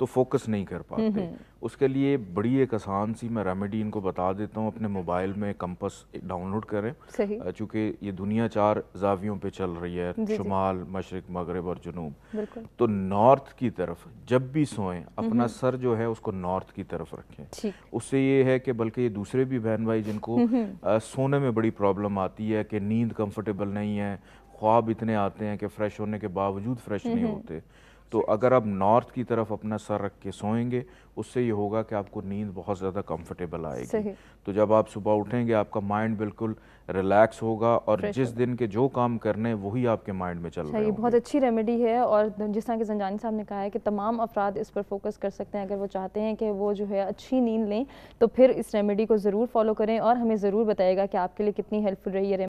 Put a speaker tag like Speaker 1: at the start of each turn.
Speaker 1: तो फोकस नहीं कर पाते हम्म, हम्म। उसके लिए बड़ी एक आसान सी मैं रेमेडी इनको बता देता हूँ अपने मोबाइल में कंपस डाउनलोड करें चूंकि ये दुनिया चार जावियों पे चल रही है शुमाल मशरक मगरब और जनूब तो नॉर्थ की तरफ जब भी सोएं अपना हम्म, सर जो है उसको नॉर्थ की तरफ रखें उससे ये है कि बल्कि ये दूसरे भी बहन भाई जिनको आ, सोने में बड़ी प्रॉब्लम आती है कि नींद कम्फर्टेबल नहीं है ख्वाब इतने आते हैं कि फ़्रेश होने के बावजूद फ़्रेश हम्म, नहीं हम्म। होते तो अगर आप नॉर्थ की तरफ अपना सर रख के सोएंगे उससे ये होगा कि आपको नींद बहुत ज़्यादा कंफर्टेबल आएगी तो जब आप सुबह उठेंगे आपका माइंड बिल्कुल रिलैक्स होगा और जिस दिन के जो काम करने वही आपके माइंड में चल रहे ये
Speaker 2: बहुत अच्छी रेमेडी है और जिस तरह के जंजानी साहब ने कहा है कि तमाम अफराद इस पर फोकस कर सकते हैं अगर वो चाहते हैं कि वो जो है अच्छी नींद लें तो फिर इस रेमेडी को ज़रूर फॉलो करें और हमें ज़रूर बताएगा कि आपके लिए कितनी हेल्पफुल रही है